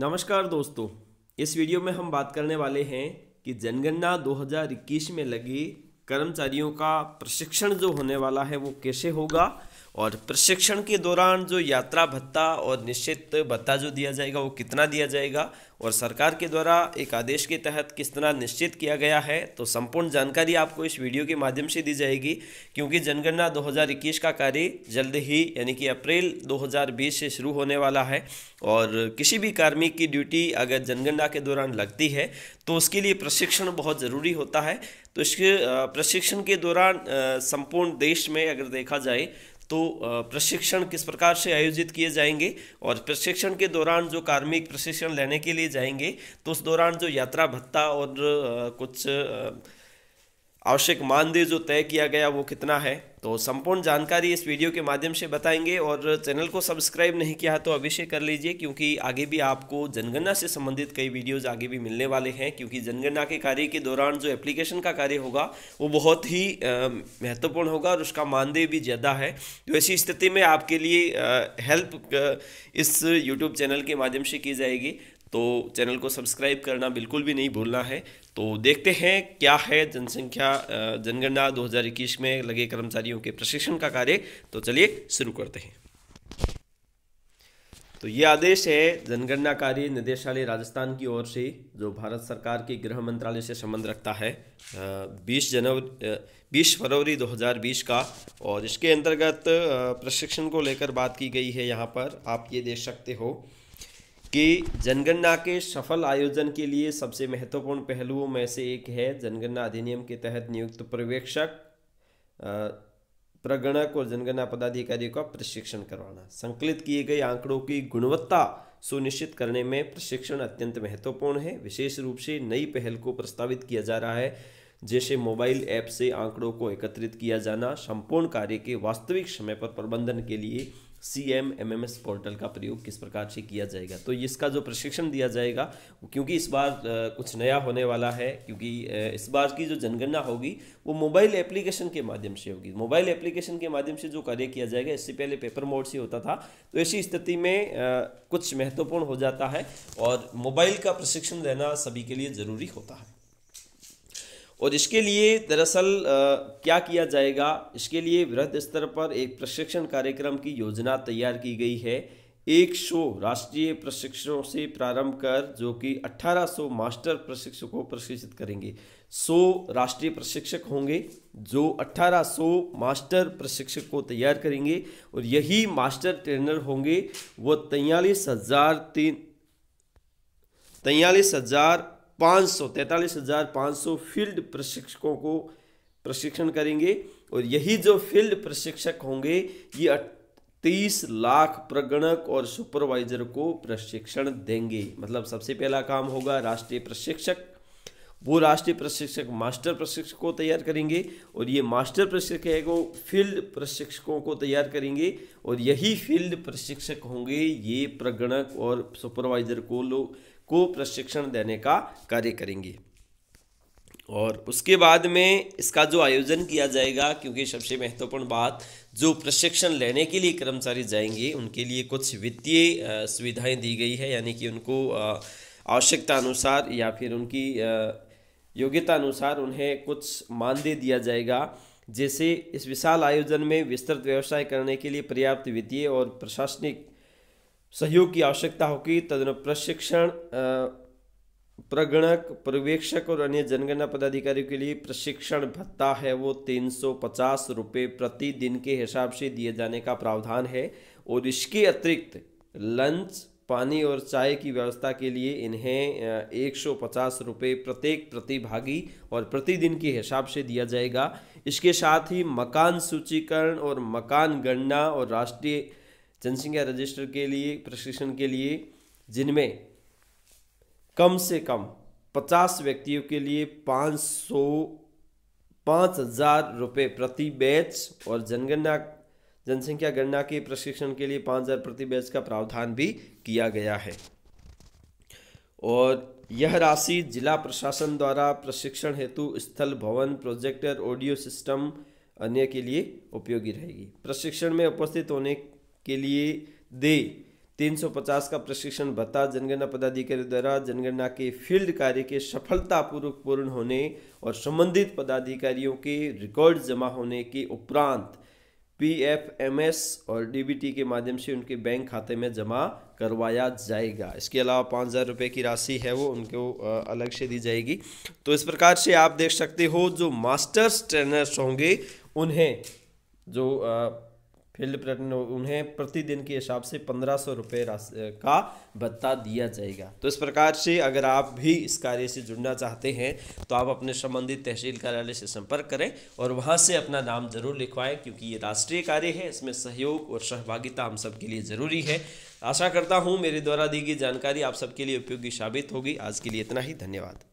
नमस्कार दोस्तों इस वीडियो में हम बात करने वाले हैं कि जनगणना 2021 में लगी कर्मचारियों का प्रशिक्षण जो होने वाला है वो कैसे होगा और प्रशिक्षण के दौरान जो यात्रा भत्ता और निश्चित भत्ता जो दिया जाएगा वो कितना दिया जाएगा और सरकार के द्वारा एक आदेश के तहत किस तरह निश्चित किया गया है तो संपूर्ण जानकारी आपको इस वीडियो के माध्यम से दी जाएगी क्योंकि जनगणना 2021 का कार्य जल्द ही यानी कि अप्रैल 2020 से शुरू होने वाला है और किसी भी कार्मिक की ड्यूटी अगर जनगणना के दौरान लगती है तो उसके लिए प्रशिक्षण बहुत ज़रूरी होता है तो इसके प्रशिक्षण के दौरान संपूर्ण देश में अगर देखा जाए तो प्रशिक्षण किस प्रकार से आयोजित किए जाएंगे और प्रशिक्षण के दौरान जो कार्मिक प्रशिक्षण लेने के लिए जाएंगे तो उस दौरान जो यात्रा भत्ता और कुछ आवश्यक मानदेय जो तय किया गया वो कितना है तो संपूर्ण जानकारी इस वीडियो के माध्यम से बताएंगे और चैनल को सब्सक्राइब नहीं किया तो अवश्य कर लीजिए क्योंकि आगे भी आपको जनगणना से संबंधित कई वीडियोज़ आगे भी मिलने वाले हैं क्योंकि जनगणना के कार्य के दौरान जो एप्लीकेशन का कार्य होगा वो बहुत ही महत्वपूर्ण होगा और उसका मानदेय भी ज़्यादा है तो ऐसी स्थिति में आपके लिए हेल्प इस यूट्यूब चैनल के माध्यम से की जाएगी तो चैनल को सब्सक्राइब करना बिल्कुल भी नहीं भूलना है तो देखते हैं क्या है जनसंख्या जनगणना 2021 में लगे कर्मचारियों के प्रशिक्षण का कार्य तो चलिए शुरू करते हैं तो ये आदेश है जनगणना कार्य निदेशालय राजस्थान की ओर से जो भारत सरकार के गृह मंत्रालय से संबंध रखता है 20 जनवरी 20 फरवरी 2020 का और इसके अंतर्गत प्रशिक्षण को लेकर बात की गई है यहाँ पर आप ये देख सकते हो कि जनगणना के सफल आयोजन के लिए सबसे महत्वपूर्ण पहलुओं में से एक है जनगणना अधिनियम के तहत नियुक्त पर्यवेक्षक प्रगणक और जनगणना पदाधिकारियों का प्रशिक्षण करवाना संकलित किए गए आंकड़ों की गुणवत्ता सुनिश्चित करने में प्रशिक्षण अत्यंत महत्वपूर्ण है विशेष रूप से नई पहल को प्रस्तावित किया जा रहा है जैसे मोबाइल ऐप से आंकड़ों को एकत्रित किया जाना संपूर्ण कार्य के वास्तविक समय पर प्रबंधन के लिए C M M M S portal का प्रयोग किस प्रकार से किया जाएगा तो इसका जो प्रशिक्षण दिया जाएगा क्योंकि इस बार कुछ नया होने वाला है क्योंकि इस बार की जो जनगणना होगी वो मोबाइल एप्लीकेशन के माध्यम से होगी मोबाइल एप्लीकेशन के माध्यम से जो कार्य किया जाएगा इससे पहले पेपर मोड से होता था तो ऐसी स्थिति में कुछ महत्वपूर्ण हो जाता है और मोबाइल का प्रशिक्षण देना सभी के लिए ज़रूरी होता है और इसके लिए दरअसल क्या किया जाएगा इसके लिए वृहद स्तर पर एक प्रशिक्षण कार्यक्रम की योजना तैयार की गई है एक सौ राष्ट्रीय प्रशिक्षकों से प्रारंभ कर जो कि 1800 मास्टर प्रशिक्षकों प्रशिक्षित करेंगे 100 राष्ट्रीय प्रशिक्षक होंगे जो 1800 मास्टर प्रशिक्षक को तैयार करेंगे और यही मास्टर ट्रेनर होंगे वो तैयलीस हज़ार तीन तैयलीस हज़ार पाँच सौ हज़ार पाँच सौ फील्ड प्रशिक्षकों को प्रशिक्षण करेंगे और यही जो फील्ड प्रशिक्षक होंगे ये तीस लाख प्रगणक और सुपरवाइजर को प्रशिक्षण देंगे मतलब सबसे पहला काम होगा राष्ट्रीय प्रशिक्षक वो राष्ट्रीय प्रशिक्षक मास्टर प्रशिक्षक को तैयार करेंगे और ये मास्टर प्रशिक्षक है वो फील्ड प्रशिक्षकों को तैयार करेंगे और यही फील्ड प्रशिक्षक होंगे ये प्रगणक और सुपरवाइजर को लोग को प्रशिक्षण देने का कार्य करेंगे और उसके बाद में इसका जो आयोजन किया जाएगा क्योंकि सबसे महत्वपूर्ण बात जो प्रशिक्षण लेने के लिए कर्मचारी जाएंगे उनके लिए कुछ वित्तीय सुविधाएं दी गई है यानी कि उनको आवश्यकता अनुसार या फिर उनकी योग्यता अनुसार उन्हें कुछ मानदेय दिया जाएगा जैसे इस विशाल आयोजन में विस्तृत व्यवसाय करने के लिए पर्याप्त वित्तीय और प्रशासनिक सहयोग की आवश्यकता होगी तदन प्रशिक्षण प्रगणक पर्यवेक्षक और अन्य जनगणना पदाधिकारियों के लिए प्रशिक्षण भत्ता है वो तीन सौ पचास रुपये प्रतिदिन के हिसाब से दिए जाने का प्रावधान है और इसके अतिरिक्त लंच पानी और चाय की व्यवस्था के लिए इन्हें एक सौ पचास रुपये प्रत्येक प्रतिभागी और प्रतिदिन के हिसाब से दिया जाएगा इसके साथ ही मकान सूचीकरण और मकान गणना और राष्ट्रीय जनसंख्या रजिस्टर के लिए प्रशिक्षण के लिए जिनमें कम से कम पचास व्यक्तियों के लिए पाँच सौ पाँच हजार रुपये प्रति बैच और जनगणना जनसंख्या गणना के प्रशिक्षण के लिए पाँच हजार प्रति बैच का प्रावधान भी किया गया है और यह राशि जिला प्रशासन द्वारा प्रशिक्षण हेतु स्थल भवन प्रोजेक्टर ऑडियो सिस्टम अन्य के लिए उपयोगी रहेगी प्रशिक्षण में उपस्थित होने के लिए दे 350 का प्रशिक्षण भत्ता जनगणना पदाधिकारी द्वारा जनगणना के फील्ड कार्य के सफलतापूर्वक पूर्ण होने और संबंधित पदाधिकारियों के रिकॉर्ड जमा होने के उपरांत पीएफएमएस और डीबीटी के माध्यम से उनके बैंक खाते में जमा करवाया जाएगा इसके अलावा पाँच हज़ार रुपये की राशि है वो उनको अलग से दी जाएगी तो इस प्रकार से आप देख सकते हो जो मास्टर्स ट्रेनर्स होंगे उन्हें जो फील्ड पर्यटन उन्हें प्रतिदिन के हिसाब से पंद्रह सौ रुपये का भत्ता दिया जाएगा तो इस प्रकार से अगर आप भी इस कार्य से जुड़ना चाहते हैं तो आप अपने संबंधित तहसील कार्यालय से संपर्क करें और वहाँ से अपना नाम जरूर लिखवाएं क्योंकि ये राष्ट्रीय कार्य है इसमें सहयोग और सहभागिता हम सब के लिए ज़रूरी है आशा करता हूँ मेरे द्वारा दी गई जानकारी आप सबके लिए उपयोगी साबित होगी आज के लिए इतना ही धन्यवाद